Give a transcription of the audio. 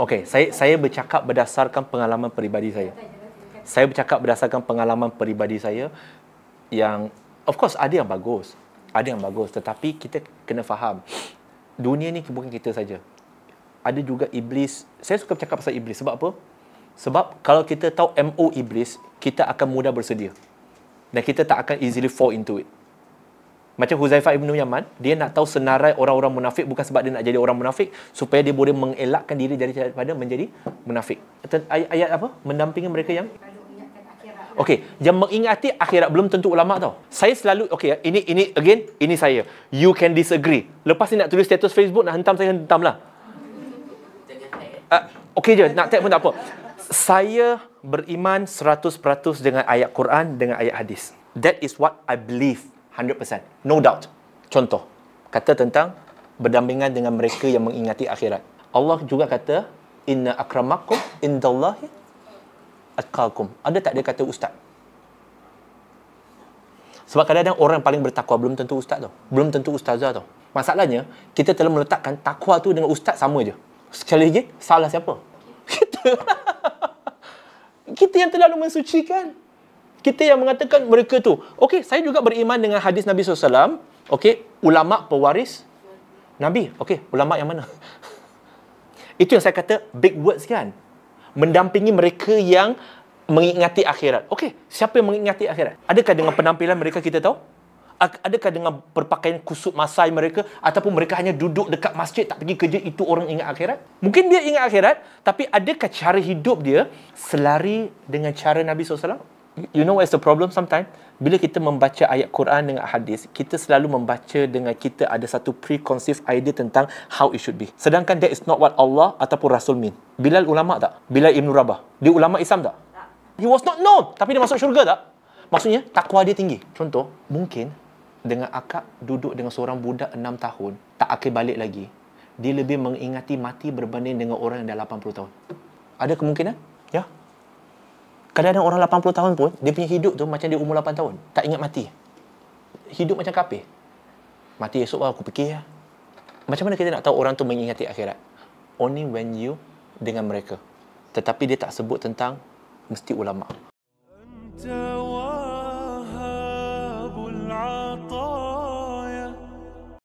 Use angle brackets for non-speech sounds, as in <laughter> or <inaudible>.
Okey, saya saya bercakap berdasarkan pengalaman peribadi saya. Saya bercakap berdasarkan pengalaman peribadi saya yang of course ada yang bagus, ada yang bagus tetapi kita kena faham dunia ni bukan kita saja. Ada juga iblis. Saya suka bercakap pasal iblis sebab apa? Sebab kalau kita tahu MO iblis, kita akan mudah bersedia. Dan kita tak akan easily fall into it. Macam Huzaifah ibnu Yaman, dia nak tahu senarai orang-orang munafik bukan sebab dia nak jadi orang munafik supaya dia boleh mengelakkan diri daripada menjadi munafik. Ayat, ayat apa? Mendampingi mereka yang Okey, yang mengingati akhirat belum tentu ulama tau. Saya selalu okey, ini ini again, ini saya. You can disagree. Lepas ni nak tulis status Facebook nak hentam saya hentamlah. Uh, okey je, nak tag pun tak apa. Saya beriman 100% dengan ayat Quran dengan ayat hadis. That is what I believe. 100%. No doubt. Contoh, kata tentang berdampingan dengan mereka yang mengingati akhirat. Allah juga kata, Inna akramakum indallahi atkalkum. Ada tak dia kata ustaz? Sebab kadang-kadang orang yang paling bertakwa belum tentu ustaz tu. Belum tentu ustazah tu. Masalahnya, kita telah meletakkan takwa tu dengan ustaz sama je. Sekali lagi, salah siapa? Kita. <laughs> kita yang terlalu mensucikan kita yang mengatakan mereka tu. Okey, saya juga beriman dengan hadis Nabi SAW. Okey, ulama pewaris Nabi. Okey, ulama yang mana? <laughs> Itu yang saya kata big words kan? Mendampingi mereka yang mengingati akhirat. Okey, siapa yang mengingati akhirat? Adakah dengan penampilan mereka kita tahu? Adakah dengan perpakaian kusut masai mereka ataupun mereka hanya duduk dekat masjid tak pergi kerja itu orang ingat akhirat? Mungkin dia ingat akhirat tapi adakah cara hidup dia selari dengan cara Nabi SAW? you know what's the problem sometimes? Bila kita membaca ayat Quran dengan hadis, kita selalu membaca dengan kita ada satu preconceived idea tentang how it should be. Sedangkan that is not what Allah ataupun Rasul mean. Bilal ulama tak? Bilal Ibn Rabah. Dia ulama Islam tak? He was not known. Tapi dia masuk syurga tak? Maksudnya, takwa dia tinggi. Contoh, mungkin dengan akak duduk dengan seorang budak enam tahun, tak akan balik lagi. Dia lebih mengingati mati berbanding dengan orang yang dah 80 tahun. Ada kemungkinan? Ya. Yeah? Kadang-kadang orang 80 tahun pun Dia punya hidup tu macam dia umur 8 tahun Tak ingat mati Hidup macam kape Mati esok lah aku fikir lah Macam mana kita nak tahu orang tu mengingati akhirat Only when you dengan mereka Tetapi dia tak sebut tentang Mesti ulama'